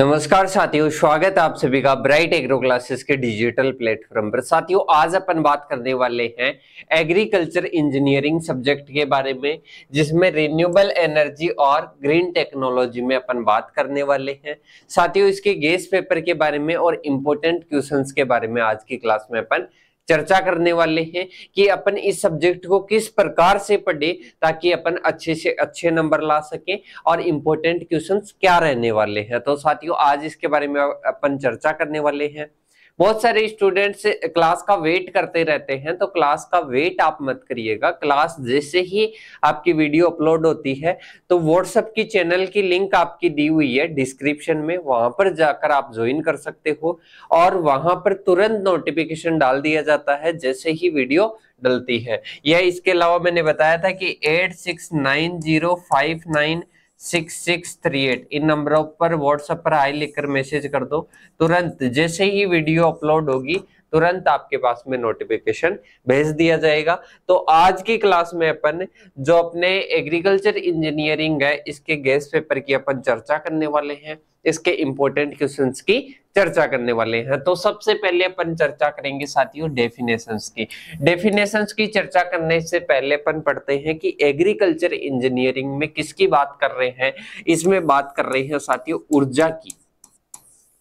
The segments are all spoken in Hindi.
नमस्कार साथियों स्वागत है आप सभी का ब्राइट एग्रो क्लासेस के डिजिटल प्लेटफॉर्म पर साथियों आज अपन बात करने वाले हैं एग्रीकल्चर इंजीनियरिंग सब्जेक्ट के बारे में जिसमें रिन्यूएबल एनर्जी और ग्रीन टेक्नोलॉजी में अपन बात करने वाले हैं साथियों इसके गेस पेपर के बारे में और इम्पोर्टेंट क्वेश्चन के बारे में आज की क्लास में अपन चर्चा करने वाले हैं कि अपन इस सब्जेक्ट को किस प्रकार से पढ़े ताकि अपन अच्छे से अच्छे नंबर ला सकें और इम्पोर्टेंट क्वेश्चंस क्या रहने वाले हैं तो साथियों आज इसके बारे में अपन चर्चा करने वाले हैं बहुत सारे स्टूडेंट्स क्लास का वेट करते रहते हैं तो क्लास का वेट आप मत करिएगा क्लास जैसे ही आपकी वीडियो अपलोड होती है तो व्हाट्सएप की चैनल की लिंक आपकी दी हुई है डिस्क्रिप्शन में वहां पर जाकर आप ज्वाइन कर सकते हो और वहां पर तुरंत नोटिफिकेशन डाल दिया जाता है जैसे ही वीडियो डलती है यह इसके अलावा मैंने बताया था कि eight six nine zero five nine six six three eight इन नंबरों पर व्हाट्सएप पर आई लिखकर मैसेज कर दो तुरंत जैसे ही वीडियो अपलोड होगी तुरंत आपके पास में नोटिफिकेशन भेज दिया जाएगा तो आज की क्लास में अपन जो अपने एग्रीकल्चर इंजीनियरिंग है इसके गैस पेपर की अपन चर्चा करने वाले हैं इसके इंपॉर्टेंट क्वेश्चन की चर्चा करने वाले हैं तो सबसे पहले अपन चर्चा करेंगे साथियों डेफिनेशंस की डेफिनेशंस की चर्चा करने से पहले अपन पढ़ते हैं कि एग्रीकल्चर इंजीनियरिंग में किसकी बात कर रहे हैं इसमें बात कर रहे हैं साथियों ऊर्जा की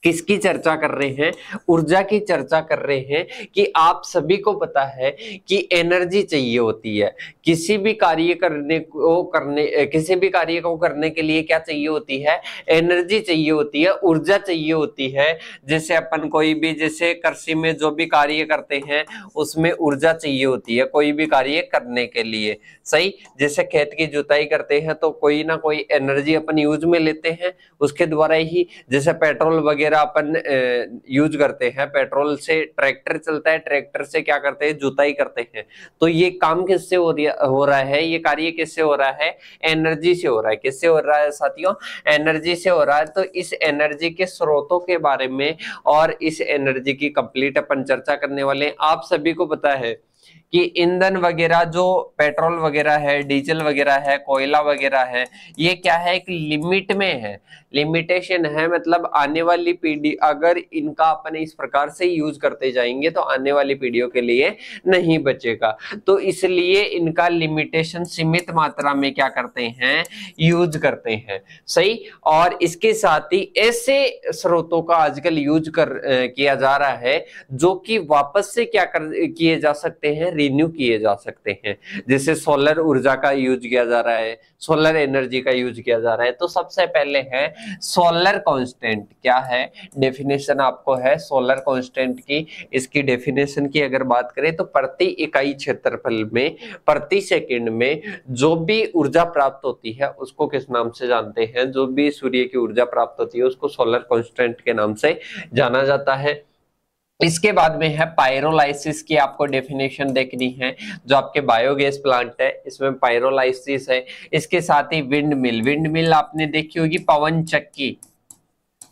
किसकी चर्चा कर रहे हैं ऊर्जा की चर्चा कर रहे हैं कि आप सभी को पता है कि एनर्जी चाहिए होती है किसी भी कार्य करने को करने किसी भी कार्य को करने के लिए क्या चाहिए होती है एनर्जी चाहिए होती है ऊर्जा चाहिए होती है जैसे अपन कोई भी जैसे कृषि में जो भी कार्य करते हैं उसमें ऊर्जा चाहिए होती है कोई भी कार्य करने के लिए सही जैसे खेत की जुताई करते हैं तो कोई ना कोई एनर्जी अपन यूज में लेते हैं उसके द्वारा ही जैसे पेट्रोल वगैरह वगैरह अपन यूज करते हैं पेट्रोल से ट्रैक्टर चलता है ट्रैक्टर से क्या करते हैं जुताई करते हैं तो ये काम किससे हो हो रहा है ये कार्य किससे हो रहा है एनर्जी से हो रहा है किससे हो रहा है साथियों एनर्जी से हो रहा है तो इस एनर्जी के स्रोतों के बारे में और इस एनर्जी की कंप्लीट अपन चर्चा करने वाले हैं आप सभी को पता है कि ईंधन वगैरह जो पेट्रोल वगैरह है डीजल वगैरह है कोयला वगैरह है ये क्या है एक लिमिट में है लिमिटेशन है मतलब आने वाली पीढ़ी अगर इनका अपने इस प्रकार से यूज करते जाएंगे तो आने वाली पीढ़ियों के लिए नहीं बचेगा तो इसलिए इनका लिमिटेशन सीमित मात्रा में क्या करते हैं यूज करते हैं सही और इसके साथ ही ऐसे स्रोतों का आजकल यूज कर किया जा रहा है जो कि वापस से क्या कर किए जा सकते हैं रिन्यू किए जा सकते हैं जैसे सोलर ऊर्जा का यूज किया जा रहा है सोलर एनर्जी का यूज किया जा रहा है तो सबसे पहले है सोलर कांस्टेंट क्या है डेफिनेशन आपको है सोलर कांस्टेंट की इसकी डेफिनेशन की अगर बात करें तो प्रति इकाई क्षेत्रफल में प्रति सेकेंड में जो भी ऊर्जा प्राप्त होती है उसको किस नाम से जानते हैं जो भी सूर्य की ऊर्जा प्राप्त होती है उसको सोलर कॉन्स्टेंट के नाम से जाना जाता है इसके बाद में है पायरोलाइसिस की आपको डेफिनेशन देखनी है जो आपके बायोगैस प्लांट है इसमें पायरोलाइसिस है इसके साथ ही विंड मिल विंड मिल आपने देखी होगी पवन चक्की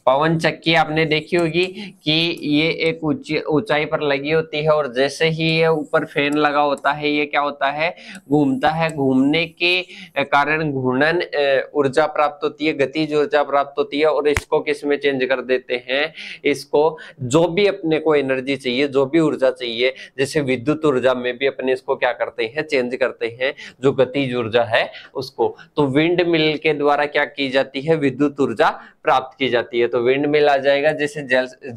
पवन चक्की आपने देखी होगी कि ये एक ऊंचाई पर लगी होती है और जैसे ही ये ऊपर फैन लगा होता है ये क्या होता है घूमता है घूमने के कारण घूर्णन ऊर्जा प्राप्त होती है गतिज ऊर्जा प्राप्त होती है और इसको किस में चेंज कर देते हैं इसको जो भी अपने को एनर्जी चाहिए जो भी ऊर्जा चाहिए जैसे विद्युत ऊर्जा में भी अपने इसको क्या करते हैं चेंज करते हैं जो गतिज ऊर्जा है उसको तो विंड मिल के द्वारा क्या की जाती है विद्युत ऊर्जा प्राप्त की जाती है तो विंड तो मिल आ जाएगा जैसे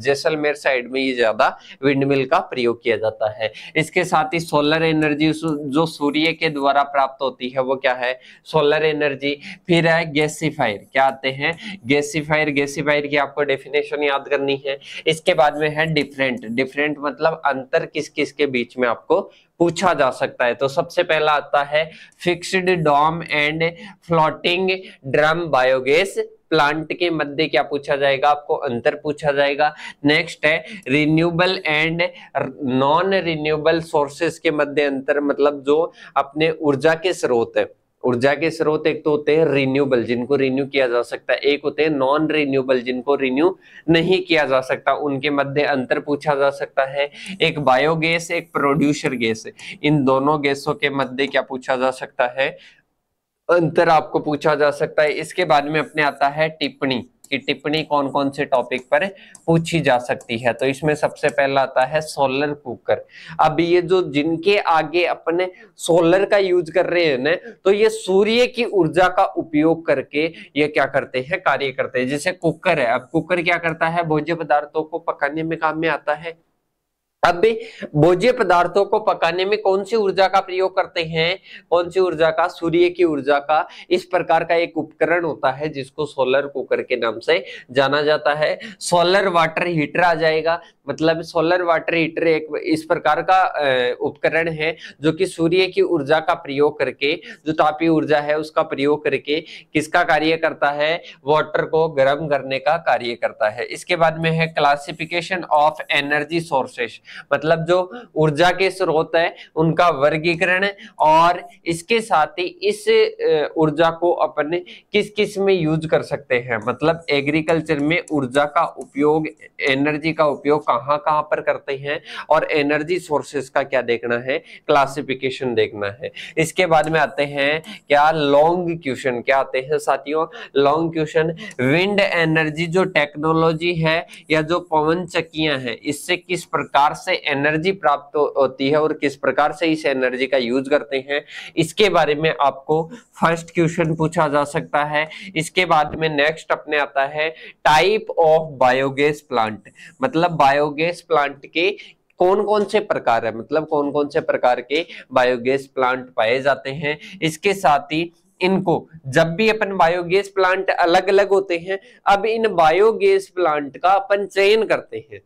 जैसलमेर साइड में ये ज्यादा विंड मिल का प्रयोग किया जाता है इसके साथ ही सोलर एनर्जी जो सूर्य के द्वारा प्राप्त होती है वो क्या है सोलर एनर्जी फिर है गैसीफायर क्या आते हैं गैसीफायर गैसीफायर की आपको डेफिनेशन याद करनी है इसके बाद में है डिफरेंट डिफरेंट मतलब अंतर किस किस के बीच में आपको पूछा जा सकता है तो सबसे पहला आता है fixed dome and floating drum biogas plant के मध्य क्या पूछा जाएगा आपको अंतर पूछा जाएगा नेक्स्ट है renewable and non renewable sources के मध्य अंतर मतलब जो अपने ऊर्जा के स्रोत है ऊर्जा के स्रोत एक तो होते हैं रिन्यूएबल जिनको रिन्यू किया जा सकता है एक होते हैं नॉन रिन्यूएबल जिनको रिन्यू नहीं किया जा सकता उनके मध्य अंतर पूछा जा सकता है एक बायोगैस एक प्रोड्यूसर गैस इन दोनों गैसों के मध्य क्या पूछा जा सकता है अंतर आपको पूछा जा सकता है इसके बाद में अपने आता है टिप्पणी की टिप्पणी कौन कौन से टॉपिक पर पूछी जा सकती है तो इसमें सबसे पहला आता है सोलर कुकर अब ये जो जिनके आगे अपने सोलर का यूज कर रहे हैं ना तो ये सूर्य की ऊर्जा का उपयोग करके ये क्या करते हैं कार्य करते हैं जैसे कुकर है अब कुकर क्या करता है भोज्य पदार्थों को पकाने में काम में आता है अब भोज्य पदार्थों को पकाने में कौन सी ऊर्जा का प्रयोग करते हैं कौन सी ऊर्जा का सूर्य की ऊर्जा का इस प्रकार का एक उपकरण होता है जिसको सोलर कुकर के नाम से जाना जाता है सोलर वाटर हीटर आ जाएगा मतलब सोलर वाटर हीटर एक इस प्रकार का उपकरण है जो कि सूर्य की ऊर्जा का प्रयोग करके जो तापी ऊर्जा है उसका प्रयोग करके किसका कार्य करता है वाटर को गर्म करने का कार्य करता है इसके बाद में है क्लासिफिकेशन ऑफ एनर्जी सोर्सेस मतलब जो ऊर्जा के स्रोत है उनका वर्गीकरण और इसके साथ ही इस ऊर्जा को अपन किस किस में यूज कर सकते हैं मतलब एग्रीकल्चर में ऊर्जा का उपयोग एनर्जी का उपयोग कहाँ कहाँ पर करते हैं और एनर्जी सोर्सेस का क्या देखना है क्लासिफिकेशन देखना है इसके बाद में आते हैं क्या लॉन्ग क्वेश्चन क्या आते हैं साथियों लॉन्ग क्वेश्चन विंड एनर्जी जो टेक्नोलॉजी है या जो पवन चक्कियां हैं इससे किस प्रकार से एनर्जी प्राप्त होती है और किस प्रकार से इस एनर्जी का यूज करते हैं इसके बारे में आपको फर्स्ट क्वेश्चन पूछा जा सकता है इसके बाद में नेक्स्ट अपने आता है टाइप ऑफ बायोगैस प्लांट मतलब बायोगैस प्लांट के कौन कौन से प्रकार है मतलब कौन कौन से प्रकार के बायोगैस प्लांट पाए जाते हैं इसके साथ ही इनको जब भी अपन बायोगैस प्लांट अलग अलग होते हैं अब इन बायोगैस प्लांट का अपन चयन करते हैं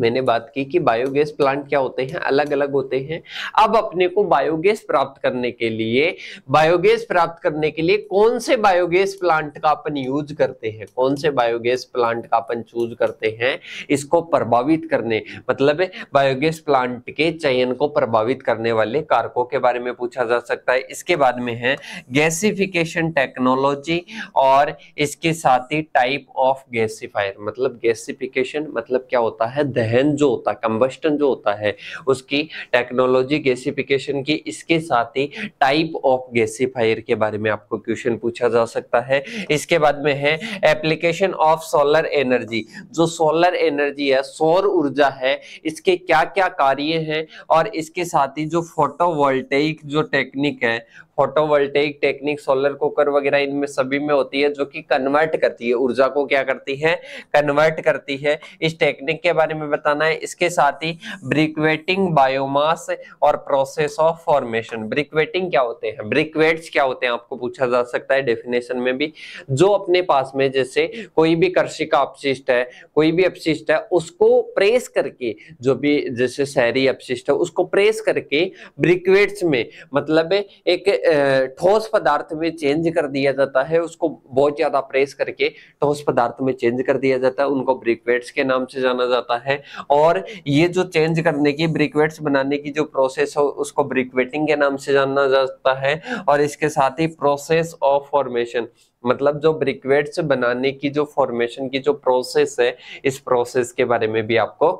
मैंने बात की कि बायोगैस प्लांट क्या होते हैं अलग अलग होते हैं अब अपने को बायोगैस प्राप्त करने के लिए बायोगैस प्राप्त करने के लिए कौन से बायोगैस प्लांट का अपन यूज करते हैं कौन से बायोगैस प्लांट का अपन चूज करते हैं इसको प्रभावित करने मतलब बायोगैस प्लांट के चयन को प्रभावित करने वाले कारकों के बारे में पूछा जा सकता है इसके बाद में है गैसिफिकेशन टेक्नोलॉजी और इसके साथ ही टाइप ऑफ गैसिफायर मतलब गैसिफिकेशन मतलब क्या होता है दह दहन जो होता है कम्बस्टन जो होता है उसकी टेक्नोलॉजी गैसिफिकेशन की इसके साथ ही टाइप ऑफ गैसिफायर के बारे में आपको क्वेश्चन पूछा जा सकता है इसके बाद में है एप्लीकेशन ऑफ सोलर एनर्जी जो सोलर एनर्जी है सौर ऊर्जा है इसके क्या क्या कार्य हैं और इसके साथ ही जो फोटोवोल्टेइक जो टेक्निक है फोटोवोल्टेइक टेक्निक सोलर कुकर वगैरह इनमें सभी में होती है जो कि कन्वर्ट करती है ऊर्जा को क्या करती है कन्वर्ट करती है इस टेक्निक के बारे में बताना है इसके साथ ही ब्रिकवेटिंग बायोमास और प्रोसेस ऑफ फॉर्मेशन ब्रिकवेटिंग क्या होते हैं ब्रिकवेट्स क्या होते हैं आपको पूछा जा सकता है डेफिनेशन में भी जो अपने पास में जैसे कोई भी का अपशिष्ट है कोई भी अपशिष्ट है उसको प्रेस करके जो भी जैसे शहरी अपशिष्ट है उसको प्रेस करके ब्रिकवेट्स में मतलब एक ठोस पदार्थ में चेंज कर दिया जाता है उसको बहुत ज्यादा प्रेस करके ठोस पदार्थ में चेंज कर दिया जाता है उनको ब्रिकवेट्स के नाम से जाना जाता है और ये जो चेंज करने की ब्रिकवेट्स बनाने की जो प्रोसेस हो उसको ब्रिकवेटिंग के नाम से जाना जाता है और इसके साथ ही प्रोसेस ऑफ फॉर्मेशन मतलब जो ब्रिकवेट्स बनाने की जो फॉर्मेशन की जो प्रोसेस है इस प्रोसेस के बारे में भी आपको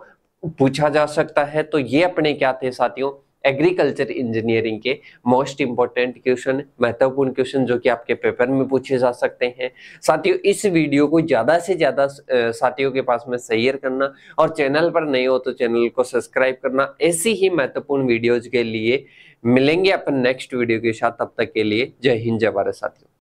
पूछा जा सकता है तो ये अपने क्या थे साथियों एग्रीकल्चर इंजीनियरिंग के मोस्ट इंपॉर्टेंट क्वेश्चन महत्वपूर्ण क्वेश्चन जो कि आपके पेपर में पूछे जा सकते हैं साथियों इस वीडियो को ज़्यादा से ज़्यादा साथियों के पास में शेयर करना और चैनल पर नहीं हो तो चैनल को सब्सक्राइब करना ऐसी ही महत्वपूर्ण वीडियोज के लिए मिलेंगे अपन नेक्स्ट वीडियो के साथ तब तक के लिए जय हिंद जय भारत साथियों